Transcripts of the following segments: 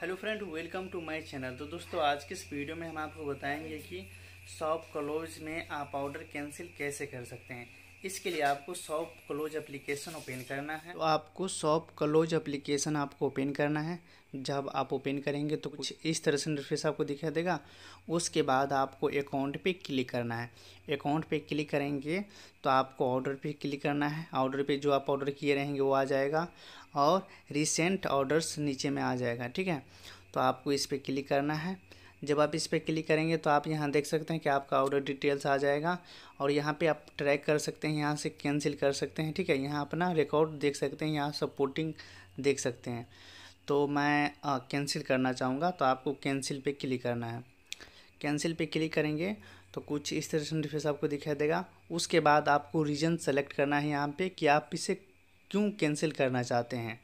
hello friend welcome to my channel तो दोस्तों आज के इस वीडियो में हम आपको बताएंगे कि शॉप क्लोज में आप ऑर्डर कैंसिल कैसे कर सकते हैं इसके लिए आपको सॉफ्ट क्लोज एप्लीकेशन ओपन करना है तो आपको सॉफ्ट क्लोज एप्लीकेशन आपको ओपन करना है जब आप ओपन करेंगे तो कुछ इस तरह से इंटरफेस आपको दिखाई देगा उसके बाद आपको अकाउंट पे क्लिक करना है अकाउंट पे क्लिक करेंगे तो आपको ऑर्डर पे क्लिक करना है ऑर्डर पे जो आप ऑर्डर किए रहेंगे वो आ जाएगा और रिसेंट ऑर्डर्स नीचे में आ जाएगा ठीक है तो आपको इस पर क्लिक करना है जब आप इस पर क्लिक करेंगे तो आप यहाँ देख सकते हैं कि आपका ऑर्डर डिटेल्स आ जाएगा और यहाँ पे आप ट्रैक कर सकते हैं यहाँ से कैंसिल कर सकते हैं ठीक है यहाँ अपना रिकॉर्ड देख सकते हैं यहाँ सपोर्टिंग देख सकते हैं तो मैं कैंसिल करना चाहूँगा तो आपको कैंसिल पर क्लिक करना है कैंसिल पर क्लिक करेंगे तो कुछ इस तरह से इंटरफेस आपको दिखाई देगा उसके बाद आपको रीजन सेलेक्ट करना है यहाँ पे कि आप इसे क्यों कैंसिल करना चाहते हैं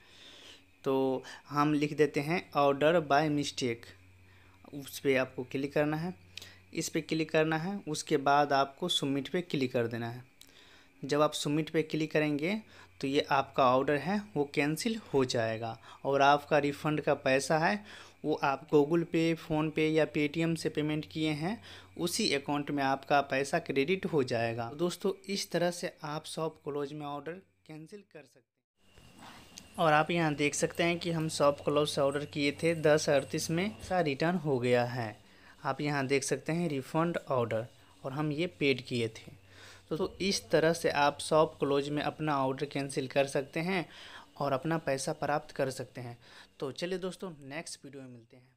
तो हम लिख देते हैं ऑर्डर बाय मिस्टेक उस पर आपको क्लिक करना है इस पर क्लिक करना है उसके बाद आपको सबमिट पे क्लिक कर देना है जब आप सबमिट पे क्लिक करेंगे तो ये आपका ऑर्डर है वो कैंसिल हो जाएगा और आपका रिफ़ंड का पैसा है वो आप गूगल पे फ़ोन पे या पे से पेमेंट किए हैं उसी अकाउंट में आपका पैसा क्रेडिट हो जाएगा दोस्तों इस तरह से आप शॉप क्लोज में ऑर्डर कैंसिल कर सकते और आप यहाँ देख सकते हैं कि हम शॉप क्लोज से ऑर्डर किए थे दस अड़तीस में सा रिटर्न हो गया है आप यहाँ देख सकते हैं रिफंड ऑर्डर और हम ये पेड किए थे तो, तो इस तरह से आप शॉप क्लोज में अपना ऑर्डर कैंसिल कर सकते हैं और अपना पैसा प्राप्त कर सकते हैं तो चलिए दोस्तों नेक्स्ट वीडियो में मिलते हैं